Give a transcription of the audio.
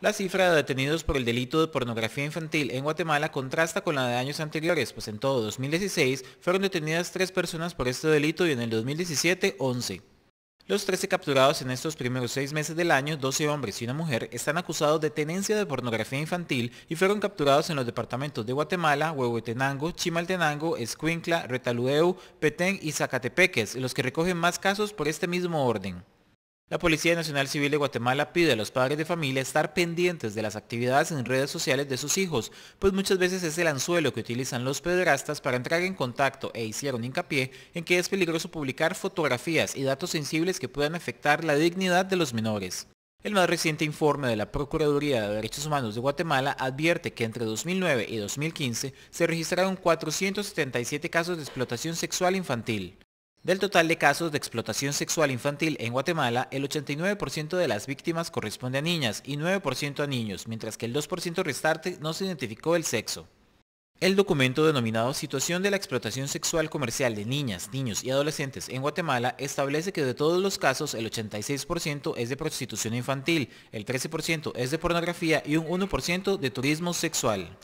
La cifra de detenidos por el delito de pornografía infantil en Guatemala contrasta con la de años anteriores, pues en todo 2016 fueron detenidas tres personas por este delito y en el 2017 11. Los 13 capturados en estos primeros seis meses del año, 12 hombres y una mujer, están acusados de tenencia de pornografía infantil y fueron capturados en los departamentos de Guatemala, Huehuetenango, Chimaltenango, Escuincla, Retalueu, Petén y Zacatepeques, los que recogen más casos por este mismo orden. La Policía Nacional Civil de Guatemala pide a los padres de familia estar pendientes de las actividades en redes sociales de sus hijos, pues muchas veces es el anzuelo que utilizan los pederastas para entrar en contacto e hicieron hincapié en que es peligroso publicar fotografías y datos sensibles que puedan afectar la dignidad de los menores. El más reciente informe de la Procuraduría de Derechos Humanos de Guatemala advierte que entre 2009 y 2015 se registraron 477 casos de explotación sexual infantil. Del total de casos de explotación sexual infantil en Guatemala, el 89% de las víctimas corresponde a niñas y 9% a niños, mientras que el 2% restante no se identificó el sexo. El documento denominado Situación de la explotación sexual comercial de niñas, niños y adolescentes en Guatemala establece que de todos los casos el 86% es de prostitución infantil, el 13% es de pornografía y un 1% de turismo sexual.